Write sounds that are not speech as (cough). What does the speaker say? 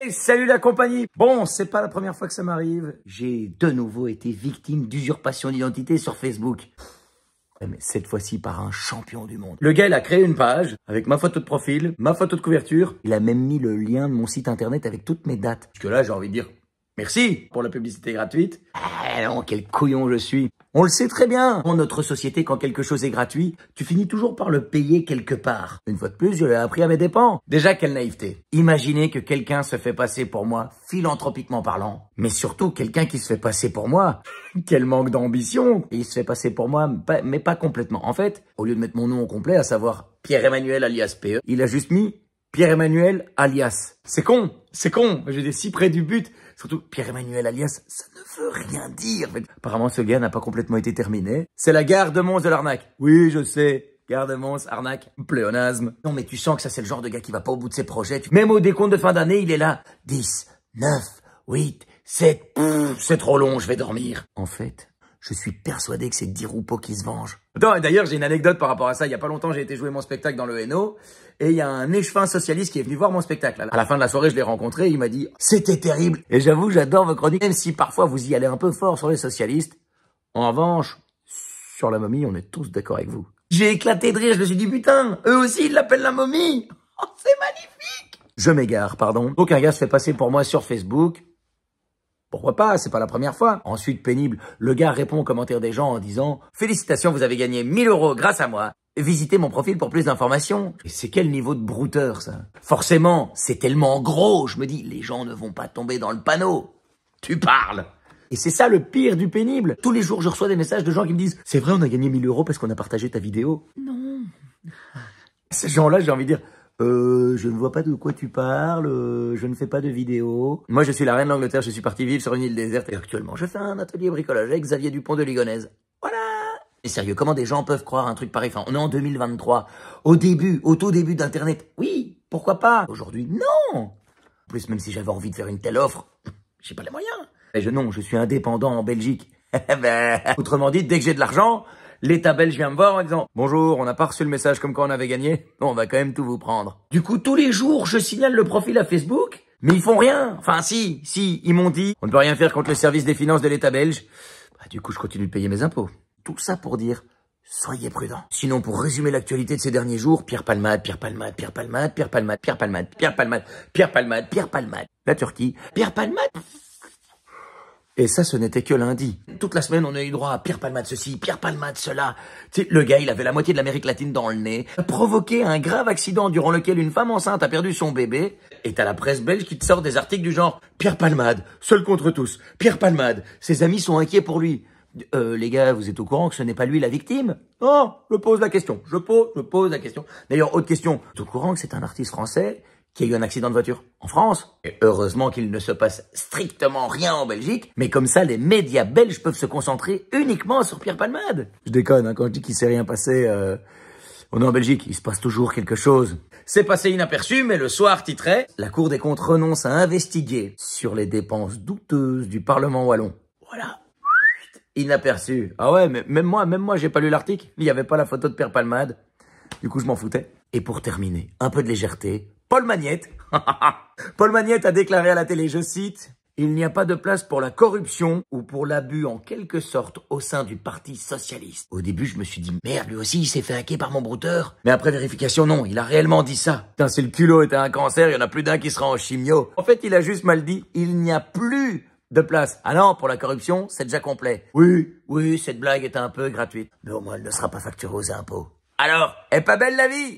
Et salut la compagnie Bon, c'est pas la première fois que ça m'arrive. J'ai de nouveau été victime d'usurpation d'identité sur Facebook. Eh, mais cette fois-ci par un champion du monde. Le gars, il a créé une page avec ma photo de profil, ma photo de couverture. Il a même mis le lien de mon site internet avec toutes mes dates. Parce que là, j'ai envie de dire, Merci pour la publicité gratuite. Ah non, quel couillon je suis. On le sait très bien. Dans notre société, quand quelque chose est gratuit, tu finis toujours par le payer quelque part. Une fois de plus, je l'ai appris à mes dépens. Déjà, quelle naïveté. Imaginez que quelqu'un se fait passer pour moi, philanthropiquement parlant. Mais surtout, quelqu'un qui se fait passer pour moi. (laughs) quel manque d'ambition. Il se fait passer pour moi, mais pas complètement. En fait, au lieu de mettre mon nom au complet, à savoir Pierre-Emmanuel alias PE, il a juste mis Pierre-Emmanuel alias. C'est con, c'est con, J'étais si près du but. Surtout, Pierre-Emmanuel alias, ça ne veut rien dire. apparemment, ce gars n'a pas complètement été terminé. C'est la gare de Mons de l'arnaque. Oui, je sais. Gare de Mons, arnaque, pléonasme. Non, mais tu sens que ça, c'est le genre de gars qui va pas au bout de ses projets. Même au décompte de fin d'année, il est là. 10, 9, 8, 7, c'est trop long, je vais dormir. En fait, je suis persuadé que c'est Diroupo qui se venge. D'ailleurs, j'ai une anecdote par rapport à ça. Il y a pas longtemps, j'ai été jouer mon spectacle dans le Hainaut et il y a un échevin socialiste qui est venu voir mon spectacle. À la fin de la soirée, je l'ai rencontré il m'a dit « C'était terrible !» Et j'avoue, j'adore vos chroniques, même si parfois vous y allez un peu fort sur les socialistes. En revanche, sur la momie, on est tous d'accord avec vous. J'ai éclaté de rire, je me suis dit « Putain, eux aussi, ils l'appellent la momie (laughs) oh, C'est magnifique !» Je m'égare, pardon. Aucun gars se fait passer pour moi sur Facebook pourquoi pas C'est pas la première fois. Ensuite, pénible, le gars répond aux commentaires des gens en disant « Félicitations, vous avez gagné 1000 euros grâce à moi. Visitez mon profil pour plus d'informations. » Et c'est quel niveau de brouteur, ça Forcément, c'est tellement gros, je me dis « Les gens ne vont pas tomber dans le panneau. Tu parles !» Et c'est ça le pire du pénible. Tous les jours, je reçois des messages de gens qui me disent « C'est vrai, on a gagné 1000 euros parce qu'on a partagé ta vidéo. » Non. Ces gens-là, j'ai envie de dire « euh, je ne vois pas de quoi tu parles, euh, je ne fais pas de vidéo. Moi, je suis la reine d'Angleterre, je suis partie vivre sur une île déserte et actuellement, je fais un atelier bricolage avec Xavier Dupont de Ligonnès. Voilà Mais sérieux, comment des gens peuvent croire un truc pareil on est en 2023, au début, au tout début d'Internet. Oui, pourquoi pas Aujourd'hui, non En plus, même si j'avais envie de faire une telle offre, (clears throat) j'ai pas les moyens. Mais je, non, je suis indépendant en Belgique. (laughs) ben, autrement dit, dès que j'ai de l'argent, l'État belge vient me voir en disant Bonjour, on n'a pas reçu le message comme quand on avait gagné, on va quand même tout vous prendre. Du coup, tous les jours, je signale le profil à Facebook, mais ils font rien. Enfin, si, si, ils m'ont dit On ne peut rien faire contre le service des finances de l'État belge. Bah, du coup, je continue de payer mes impôts. Tout ça pour dire Soyez prudents. Sinon, pour résumer l'actualité de ces derniers jours, Pierre Palmade, Pierre Palmade, Pierre Palmade, Pierre Palmade, Pierre Palmade, Pierre Palmade, Pierre Palmade, Pierre Palmade, la Turquie, Pierre Palmade. Et ça, ce n'était que lundi. Toute la semaine, on a eu droit à Pierre Palmade ceci, Pierre Palmade cela. Tu sais, le gars, il avait la moitié de l'Amérique latine dans le nez, a provoqué un grave accident durant lequel une femme enceinte a perdu son bébé. Et t'as la presse belge qui te sort des articles du genre Pierre Palmade, seul contre tous. Pierre Palmade, ses amis sont inquiets pour lui. Euh, les gars, vous êtes au courant que ce n'est pas lui la victime Non, je pose la question. Je pose, je pose la question. D'ailleurs, autre question. Vous êtes au courant que c'est un artiste français qu'il y a eu un accident de voiture en France. Et heureusement qu'il ne se passe strictement rien en Belgique, mais comme ça, les médias belges peuvent se concentrer uniquement sur Pierre Palmade. Je déconne, hein, quand je dis qu'il ne s'est rien passé, euh, on est en Belgique, il se passe toujours quelque chose. C'est passé inaperçu, mais le soir titrait « La Cour des comptes renonce à investiguer sur les dépenses douteuses du Parlement wallon ». Voilà inaperçu. Ah ouais, mais même moi, même moi, j'ai pas lu l'article. Il n'y avait pas la photo de Pierre Palmade. Du coup, je m'en foutais. Et pour terminer, un peu de légèreté, Paul Magnette. (laughs) Paul Magnette a déclaré à la télé, je cite, il n'y a pas de place pour la corruption ou pour l'abus en quelque sorte au sein du Parti Socialiste. Au début, je me suis dit, merde, lui aussi, il s'est fait hacker par mon brouteur. Mais après vérification, non, il a réellement dit ça. Putain, si le culot était un cancer, il y en a plus d'un qui sera en chimio. En fait, il a juste mal dit, il n'y a plus de place. Ah non, pour la corruption, c'est déjà complet. Oui, oui, cette blague est un peu gratuite. Mais au moins, elle ne sera pas facturée aux impôts. Alors, est pas belle la vie